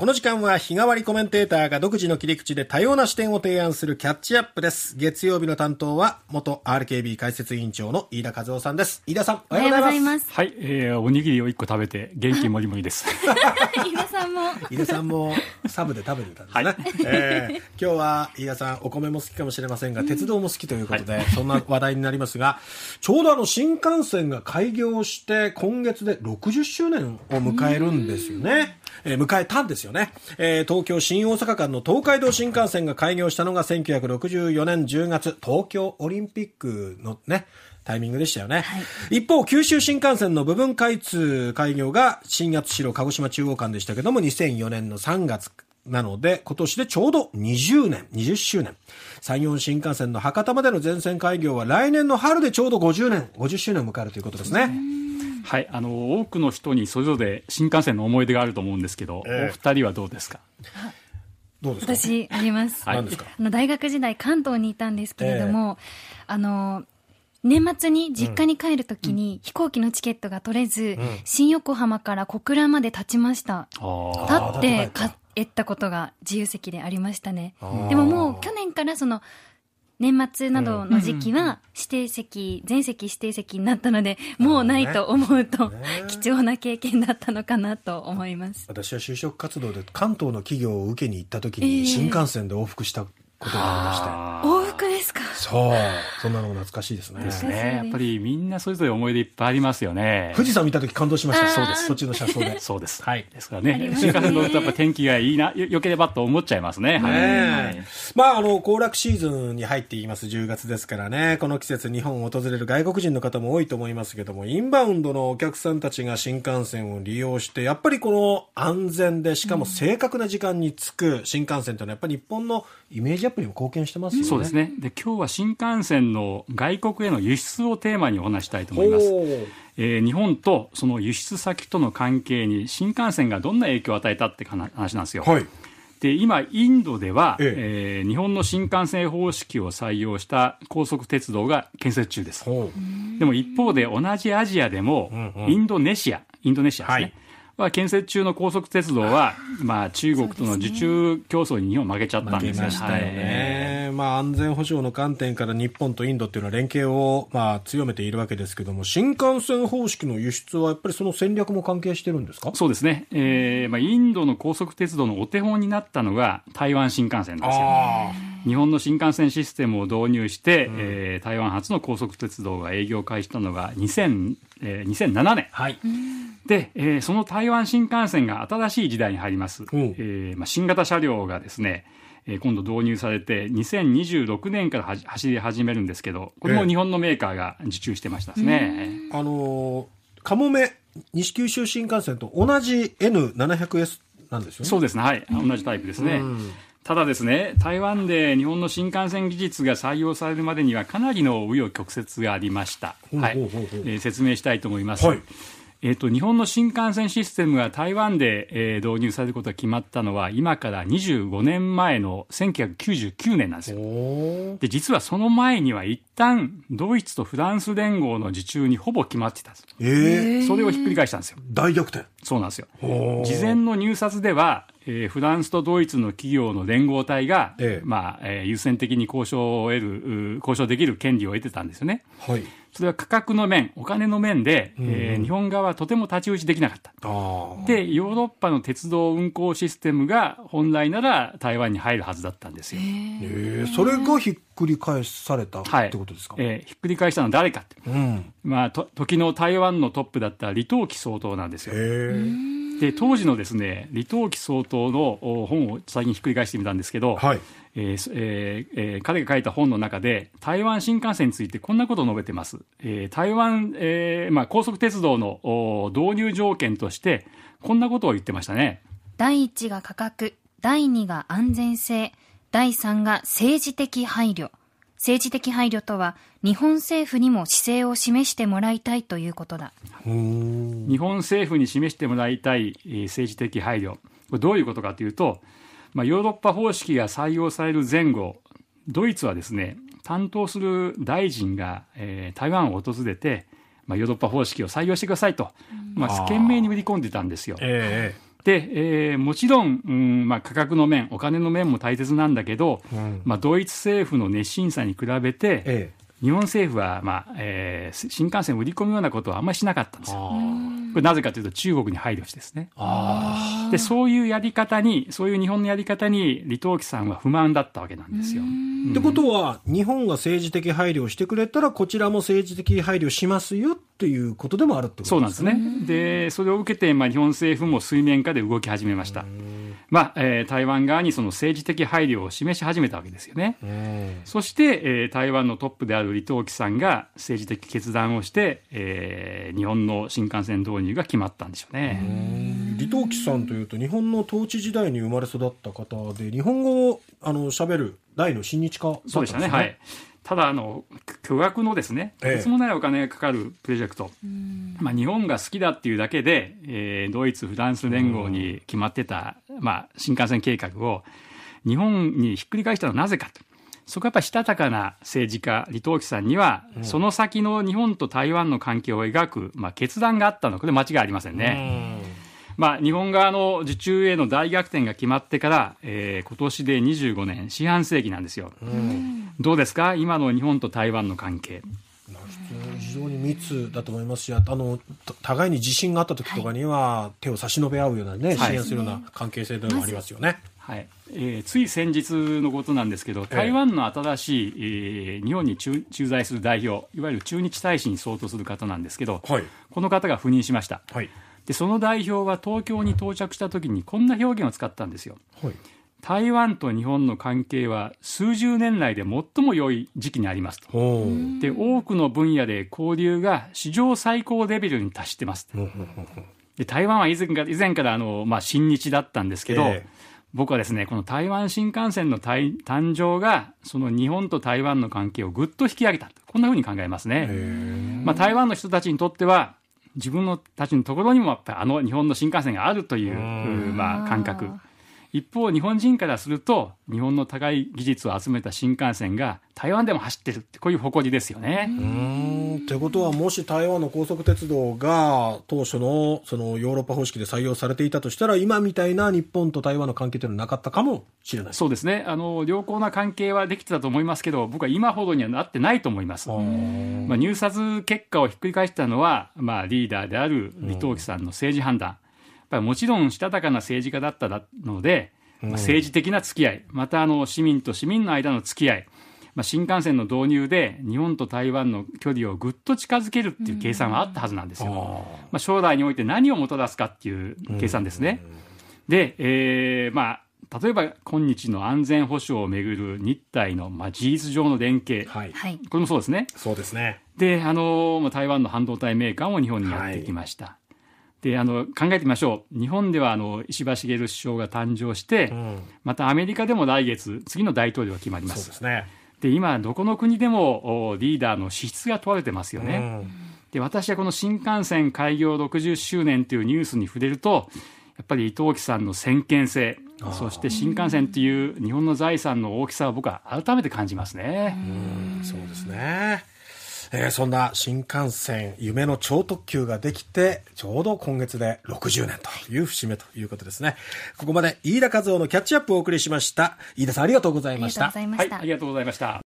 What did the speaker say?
この時間は日替わりコメンテーターが独自の切り口で多様な視点を提案するキャッチアップです。月曜日の担当は元 RKB 解説委員長の飯田和夫さんです。飯田さん、おはようございます。はい、えー、おにぎりを一個食べて元気もりもりです。飯田さんも。飯田さんもサブで食べてたんですね。はい、えー、今日は飯田さん、お米も好きかもしれませんが、鉄道も好きということで、うんはい、そんな話題になりますが、ちょうどあの新幹線が開業して今月で60周年を迎えるんですよね。えー、迎えたんですよ。よね。えー、東京新大阪間の東海道新幹線が開業したのが1964年10月、東京オリンピックのね、タイミングでしたよね。はい、一方、九州新幹線の部分開通開業が新八代鹿児島中央間でしたけども、2004年の3月なので、今年でちょうど20年、20周年。山陽新幹線の博多までの全線開業は来年の春でちょうど50年、50周年を迎えるということですね。はい、あの多くの人にそれぞれ新幹線の思い出があると思うんですけど、えー、お二人はどうですか。どうですか私あります。はい、あの大学時代関東にいたんですけれども、えー、あの年末に実家に帰るときに飛行機のチケットが取れず、うん、新横浜から小倉まで立ちました。立って帰ったことが自由席でありましたね。でももう去年からその年末などの時期は指定席、全席指定席になったので、もうないと思うと、貴重な経験だったのかなと思います。私は就職活動で関東の企業を受けに行った時に、新幹線で往復したことがありまして。そうそんなのも懐かしいですねですねやっぱりみんなそれぞれ思い出いっぱいありますよね富士山見た時感動しましたそうですそっちの車窓で そうですはいですからね新幹線乗るとやっぱ天気がいいなよければと思っちゃいますねはいまああの行楽シーズンに入っています10月ですからねこの季節日本を訪れる外国人の方も多いと思いますけどもインバウンドのお客さんたちが新幹線を利用してやっぱりこの安全でしかも正確な時間に着く新幹線というのはやっぱり日本のイメージアップにも貢献してますよね、そうですねで今日は新幹線の外国への輸出をテーマにお話したいと思います。えー、日本とその輸出先との関係に新幹線がどんな影響を与えたって話なんですよ。はい、で今、インドでは、えええー、日本の新幹線方式を採用した高速鉄道が建設中です。でも一方で同じアジアでも、うんうん、インドネシア、インドネシアですね。はい建設中の高速鉄道は、まあ、中国との受注競争に日本負けちゃったんですね。まあ、安全保障の観点から日本とインドっていうのは連携を、まあ、強めているわけですけども、新幹線方式の輸出はやっぱりその戦略も関係してるんですかそうですね、えーまあ、インドの高速鉄道のお手本になったのが台湾新幹線ですよ、ね、日本の新幹線システムを導入して、うん、えー、台湾初の高速鉄道が営業開始したのが2000、えー、2007年。はいで、えー、その台湾新幹線が新しい時代に入ります、うん、えー、まあ、新型車両がですね、え今度導入されて2026年から走り始めるんですけどこれも日本のメーカーが受注してましたですね。えー、あのー、かもめ西九州新幹線と同じ N700S なんですよね。そうですね、はい、同じタイプですね。うんただですね、台湾で日本の新幹線技術が採用されるまでにはかなりの紆余曲折がありました。説明したいと思います。はい、えーと、日本の新幹線システムが台湾で、えー、導入されることが決まったのは今から25年前の1999年なんですよ。で実はその前には一旦ドイツとフランス連合の受注にほぼ決まってたんです、えー、それをひっくり返したんですよ。大逆転そうなんですよ。事前の入札ではえー、フランスとドイツの企業の連合体が、ええ、まあえー、優先的に交渉を得る交渉できる権利を得てたんですよね。はい、それは価格の面、お金の面で、えー、日本側はとても太刀打ちできなかった。で、ヨーロッパの鉄道運行システムが本来なら台湾に入るはずだったんですよ。えー、それがひっくり返されたってことですか、はい、えー、ひっくり返したのは誰かって、うんまあ、と時の台湾のトップだった李登輝総統なんですよ。えーで当時のですね李登輝総統の本を最近ひっくり返してみたんですけど、はいえーえーえー、彼が書いた本の中で台湾新幹線についてこんなことを述べてます、えー、台湾、えーまあ、高速鉄道の導入条件としてこんなことを言ってましたね第一が価格第二が安全性第三が政治的配慮政治的配慮とは日本政府にも姿勢を示してもらいたいということだ日本政府に示してもらいたい政治的配慮これどういうことかというと、まあ、ヨーロッパ方式が採用される前後ドイツはですね担当する大臣が、えー、台湾を訪れて、まあ、ヨーロッパ方式を採用してくださいと、まあ、懸命に売り込んでたんですよ。えーで、えー、もちろん、うんまあ、価格の面、お金の面も大切なんだけど、うん、まあ、ドイツ政府の熱心さに比べて、ええ、日本政府は、まあえー、新幹線を売り込むようなことはあんまりしなかったんですよ。これなぜかというと中国に配慮してですね。で、そういうやり方に、そういう日本のやり方に李登輝さんは不満だったわけなんですよ。ってことは、日本が政治的配慮をしてくれたら、こちらも政治的配慮しますよっていうことでもあるってことですね。そうなんですね。で、それを受けて、まあ、日本政府も水面下で動き始めました。まあえー、台湾側にその政治的配慮を示し始めたわけですよね。そして、えー、台湾のトップである李登輝さんが政治的決断をして、えー、日本の新幹線導入が決まったんでしょうね。う李登輝さんというと日本の統治時代に生まれ育った方で日本語をあの喋る大の親日家だったんですね。そうでしたねはいただあの巨額のですね、ええ、ともないお金がかかるプロジェクト、まあ、日本が好きだっていうだけで、えー、ドイツ、フランス連合に決まってたまあ、新幹線計画を日本にひっくり返したのはなぜかと。そこはやっぱしたたかな政治家、李登輝さんには、うん、その先の日本と台湾の関係を描く、まあ、決断があったの、これ間違いありませんね。んまあ、日本側の受注への大逆転が決まってから、えー、今年で25年、四半世紀なんですよ。どうですか今の日本と台湾の関係。非常に密だと思いますしあの互いに地震があった時とかには、手を差し伸べ合うようなね、はい、支援するような関係性でもありますよね。はい、えー、つい先日のことなんですけど、台湾の新しい、えー、日本に駐在する代表、いわゆる駐日大使に相当する方なんですけど、はい、この方が赴任しました、はい、でその代表は東京に到着したときに、こんな表現を使ったんですよ。はい台湾と日本の関係は数十年来で最も良い時期にありますとで多くの分野で交流が史上最高レベルに達してますで台湾は以前から以前からあの、まあ、親日だったんですけど、えー、僕はですねこの台湾新幹線の誕生がその日本と台湾の関係をぐっと引き上げたこんなふうに考えますね、まあ、台湾の人たちにとっては自分のたちのところにもやっぱりあの日本の新幹線があるというまあ、感覚。一方日本人からすると日本の高い技術を集めた新幹線が台湾でも走ってるってこういう誇りですよね。うんということはもし台湾の高速鉄道が当初のそのヨーロッパ方式で採用されていたとしたら今みたいな日本と台湾の関係というのはなかったかもしれないそうですねあの良好な関係はできてたと思いますけど僕は今ほどにはなってないと思います。まあ、入札結果をひっくり返したのは、まあ、リーダーである李登輝さんの政治判断。うんぱりもちろんしたたかな政治家だったので、まあ、政治的な付き合い、またあの市民と市民の間の付き合い、まあ、新幹線の導入で日本と台湾の距離をぐっと近づけるっていう計算はあったはずなんですよ。うん、まあ、将来において何をもたらすかっていう計算ですね。うん、で、えー、まあ例えば今日の安全保障をめぐる日台の、まあ、事実上の連携、はい、これもそうですね。そうですねであの台湾の半導体メーカーも日本にやってきました、であの考えてみましょう日本ではあの石破茂首相が誕生して、うん、またアメリカでも来月次の大統領が決まりますそうです、ね、で今どこの国でもリーダーの資質が問われてますよね、うん、で私はこの新幹線開業60周年というニュースに触れるとやっぱり伊藤木さんの先見性そして新幹線という日本の財産の大きさを僕は改めて感じますね。うん、そうですねえー、そんな新幹線夢の超特急ができて、ちょうど今月で60年という節目ということですね。ここまで飯田和夫のキャッチアップをお送りしました。飯田さんありがとうございました。ありがとうございました。ありがとうございました。